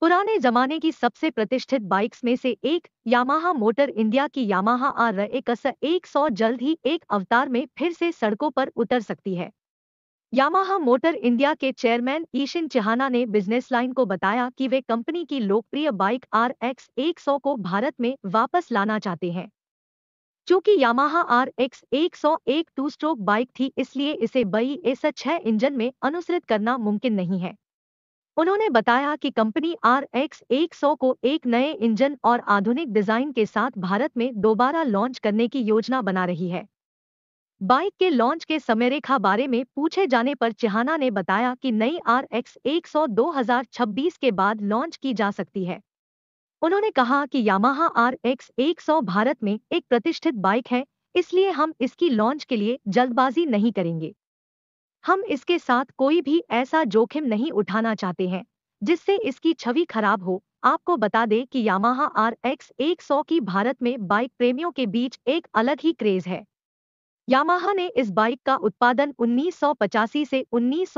पुराने जमाने की सबसे प्रतिष्ठित बाइक्स में से एक यामाहा मोटर इंडिया की यामाहा आर एक एक सौ जल्द ही एक अवतार में फिर से सड़कों पर उतर सकती है यामाहा मोटर इंडिया के चेयरमैन ईशिन चिहाना ने बिजनेस लाइन को बताया कि वे कंपनी की लोकप्रिय बाइक आर एक्स एक सौ को भारत में वापस लाना चाहते हैं चूंकि यामाहा आर एक्स एक सौ एक टू स्ट्रोक बाइक थी इसलिए इसे बई एस छह इंजन में अनुसृत करना मुमकिन नहीं है उन्होंने बताया कि कंपनी आर एक्स एक सौ को एक नए इंजन और आधुनिक डिजाइन के साथ भारत में दोबारा लॉन्च करने की योजना बना रही है बाइक के लॉन्च के समय रेखा बारे में पूछे जाने पर चिहाना ने बताया कि नई आर एक्स एक सौ दो हजार छब्बीस के बाद लॉन्च की जा सकती है उन्होंने कहा कि यामाहा आर एक्स एक सौ भारत में एक प्रतिष्ठित बाइक है इसलिए हम इसकी लॉन्च के लिए जल्दबाजी नहीं करेंगे हम इसके साथ कोई भी ऐसा जोखिम नहीं उठाना चाहते हैं जिससे इसकी छवि खराब हो आपको बता दें कि यामाहा आर एक्स एक सौ की भारत में बाइक प्रेमियों के बीच एक अलग ही क्रेज है यामाहा ने इस बाइक का उत्पादन 1985 से उन्नीस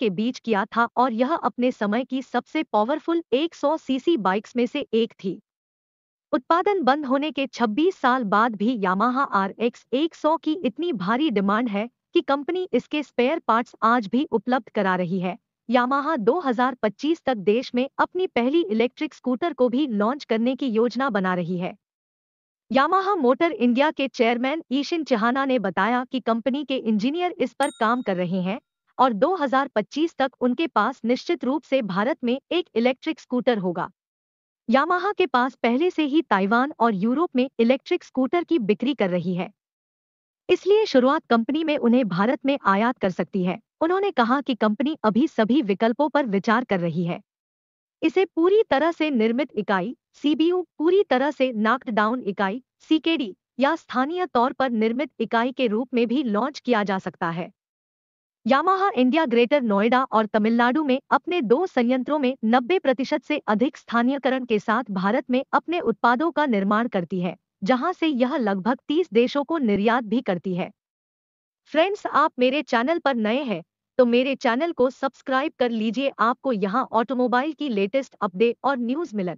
के बीच किया था और यह अपने समय की सबसे पावरफुल 100 सीसी बाइक्स में से एक थी उत्पादन बंद होने के 26 साल बाद भी यामाहा आर एक्स एक की इतनी भारी डिमांड है कि कंपनी इसके स्पेयर पार्ट्स आज भी उपलब्ध करा रही है यामाहा 2025 तक देश में अपनी पहली इलेक्ट्रिक स्कूटर को भी लॉन्च करने की योजना बना रही है यामाहा मोटर इंडिया के चेयरमैन ईशिन चहाना ने बताया कि कंपनी के इंजीनियर इस पर काम कर रहे हैं और 2025 तक उनके पास निश्चित रूप से भारत में एक इलेक्ट्रिक स्कूटर होगा यामाहा के पास पहले से ही ताइवान और यूरोप में इलेक्ट्रिक स्कूटर की बिक्री कर रही है इसलिए शुरुआत कंपनी में उन्हें भारत में आयात कर सकती है उन्होंने कहा कि कंपनी अभी सभी विकल्पों पर विचार कर रही है इसे पूरी तरह से निर्मित इकाई सीबीयू पूरी तरह से नाक्ड डाउन इकाई सीकेडी या स्थानीय तौर पर निर्मित इकाई के रूप में भी लॉन्च किया जा सकता है यामाहा इंडिया ग्रेटर नोएडा और तमिलनाडु में अपने दो संयंत्रों में नब्बे प्रतिशत से अधिक स्थानीयकरण के साथ भारत में अपने उत्पादों का निर्माण करती है जहां से यह लगभग 30 देशों को निर्यात भी करती है फ्रेंड्स आप मेरे चैनल पर नए हैं तो मेरे चैनल को सब्सक्राइब कर लीजिए आपको यहाँ ऑटोमोबाइल की लेटेस्ट अपडेट और न्यूज मिलन